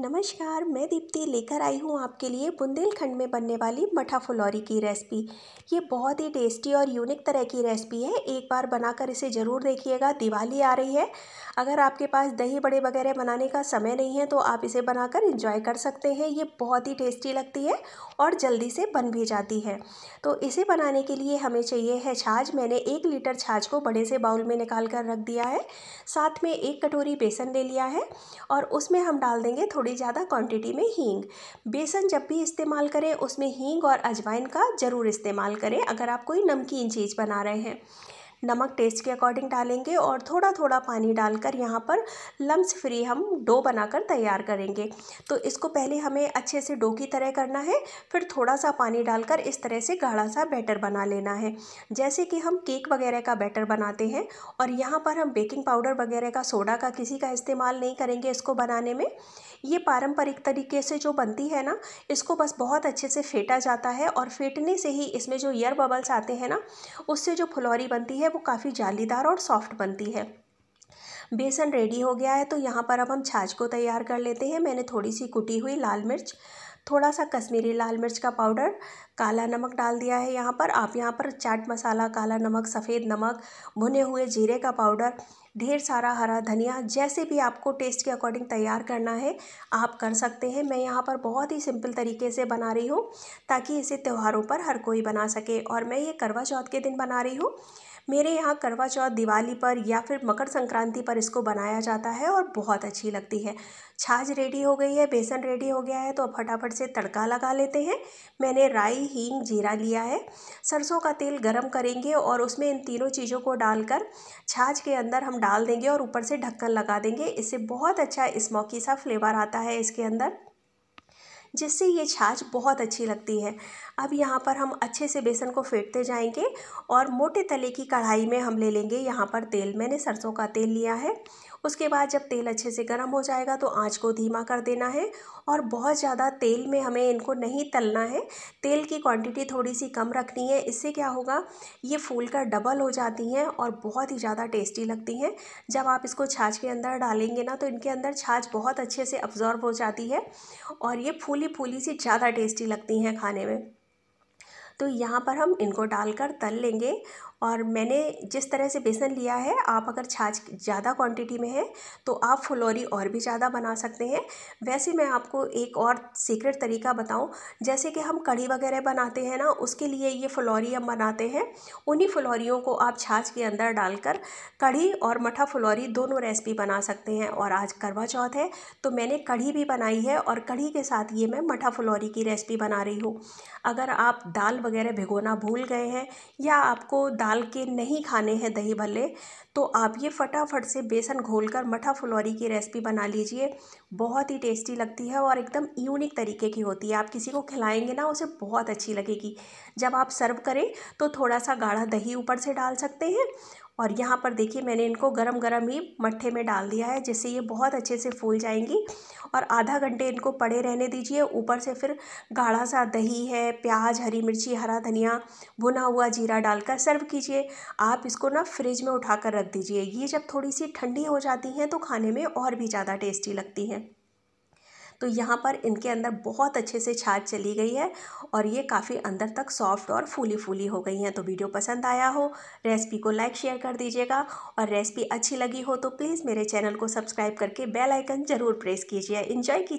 नमस्कार मैं दीप्ति लेकर आई हूँ आपके लिए बुंदेलखंड में बनने वाली मठा फुलौरी की रेसिपी ये बहुत ही टेस्टी और यूनिक तरह की रेसिपी है एक बार बनाकर इसे ज़रूर देखिएगा दिवाली आ रही है अगर आपके पास दही बड़े वगैरह बनाने का समय नहीं है तो आप इसे बनाकर इंजॉय कर सकते हैं ये बहुत ही टेस्टी लगती है और जल्दी से बन भी जाती है तो इसे बनाने के लिए हमें चाहिए है छाछ मैंने एक लीटर छाछ को बड़े से बाउल में निकाल कर रख दिया है साथ में एक कटोरी बेसन ले लिया है और उसमें हम डाल देंगे थोड़ी थोड़ी ज़्यादा क्वांटिटी में हींग बेसन जब भी इस्तेमाल करें उसमें हींग और अजवाइन का ज़रूर इस्तेमाल करें अगर आप कोई नमकीन चीज़ बना रहे हैं नमक टेस्ट के अकॉर्डिंग डालेंगे और थोड़ा थोड़ा पानी डालकर यहाँ पर लम्स फ्री हम डो बनाकर तैयार करेंगे तो इसको पहले हमें अच्छे से डो की तरह करना है फिर थोड़ा सा पानी डालकर इस तरह से गाढ़ा सा बैटर बना लेना है जैसे कि हम केक वगैरह का बैटर बनाते हैं और यहाँ पर हम बेकिंग पाउडर वगैरह का सोडा का किसी का इस्तेमाल नहीं करेंगे इसको बनाने में ये पारंपरिक तरीके से जो बनती है ना इसको बस बहुत अच्छे से फेंटा जाता है और फेंटने से ही इसमें जो ईयर बबल्स आते हैं ना उससे जो फुलौरी बनती है है वो काफ़ी जालीदार और सॉफ्ट बनती है बेसन रेडी हो गया है तो यहाँ पर अब हम छाछ को तैयार कर लेते हैं मैंने थोड़ी सी कुटी हुई लाल मिर्च थोड़ा सा कश्मीरी लाल मिर्च का पाउडर काला नमक डाल दिया है यहाँ पर आप यहाँ पर चाट मसाला काला नमक सफ़ेद नमक भुने हुए जीरे का पाउडर ढेर सारा हरा धनिया जैसे भी आपको टेस्ट के अकॉर्डिंग तैयार करना है आप कर सकते हैं मैं यहाँ पर बहुत ही सिंपल तरीके से बना रही हूँ ताकि इसे त्यौहारों पर हर कोई बना सके और मैं ये करवा चौथ के दिन बना रही हूँ मेरे यहाँ करवा चौथ दिवाली पर या फिर मकर संक्रांति पर इसको बनाया जाता है और बहुत अच्छी लगती है छाछ रेडी हो गई है बेसन रेडी हो गया है तो अब फटाफट से तड़का लगा लेते हैं मैंने राई हींग जीरा लिया है सरसों का तेल गरम करेंगे और उसमें इन तीनों चीज़ों को डालकर छाछ के अंदर हम डाल देंगे और ऊपर से ढक्कन लगा देंगे इससे बहुत अच्छा स्मोकी सा फ्लेवर आता है इसके अंदर जिससे ये छाछ बहुत अच्छी लगती है अब यहाँ पर हम अच्छे से बेसन को फेंटते जाएंगे और मोटे तले की कढ़ाई में हम ले लेंगे यहाँ पर तेल मैंने सरसों का तेल लिया है उसके बाद जब तेल अच्छे से गर्म हो जाएगा तो आँच को धीमा कर देना है और बहुत ज़्यादा तेल में हमें इनको नहीं तलना है तेल की क्वांटिटी थोड़ी सी कम रखनी है इससे क्या होगा ये फूल कर डबल हो जाती हैं और बहुत ही ज़्यादा टेस्टी लगती हैं जब आप इसको छाछ के अंदर डालेंगे ना तो इनके अंदर छाछ बहुत अच्छे से अब्जॉर्ब हो जाती है और ये फूली फूली सी ज़्यादा टेस्टी लगती हैं खाने में तो यहाँ पर हम इनको डालकर तल लेंगे और मैंने जिस तरह से बेसन लिया है आप अगर छाछ ज़्यादा क्वांटिटी में है तो आप फुलौरी और भी ज़्यादा बना सकते हैं वैसे मैं आपको एक और सीक्रेट तरीका बताऊं जैसे कि हम कढ़ी वगैरह बनाते हैं ना उसके लिए ये फुलौरी हम बनाते हैं उन्हीं फुलौरियों को आप छाछ के अंदर डालकर कढ़ी और मठा फुलौरी दोनों रेसिपी बना सकते हैं और आज करवा चौथ है तो मैंने कढ़ी भी बनाई है और कढ़ी के साथ ये मैं मठा फुलौरी की रेसिपी बना रही हूँ अगर आप दाल वगैरह भिगोना भूल गए हैं या आपको डाल के नहीं खाने हैं दही भल्ले तो आप ये फटाफट से बेसन घोलकर मठा फुलौरी की रेसिपी बना लीजिए बहुत ही टेस्टी लगती है और एकदम यूनिक तरीके की होती है आप किसी को खिलाएंगे ना उसे बहुत अच्छी लगेगी जब आप सर्व करें तो थोड़ा सा गाढ़ा दही ऊपर से डाल सकते हैं और यहाँ पर देखिए मैंने इनको गरम गरम ही मट्ठे में डाल दिया है जिससे ये बहुत अच्छे से फूल जाएंगी और आधा घंटे इनको पड़े रहने दीजिए ऊपर से फिर गाढ़ा सा दही है प्याज हरी मिर्ची हरा धनिया भुना हुआ जीरा डालकर सर्व कीजिए आप इसको ना फ्रिज में उठा कर रख दीजिए ये जब थोड़ी सी ठंडी हो जाती हैं तो खाने में और भी ज़्यादा टेस्टी लगती हैं तो यहाँ पर इनके अंदर बहुत अच्छे से छाछ चली गई है और ये काफ़ी अंदर तक सॉफ्ट और फूली फूली हो गई हैं तो वीडियो पसंद आया हो रेसिपी को लाइक शेयर कर दीजिएगा और रेसिपी अच्छी लगी हो तो प्लीज़ मेरे चैनल को सब्सक्राइब करके बेल आइकन ज़रूर प्रेस कीजिए इन्जॉय कीजिए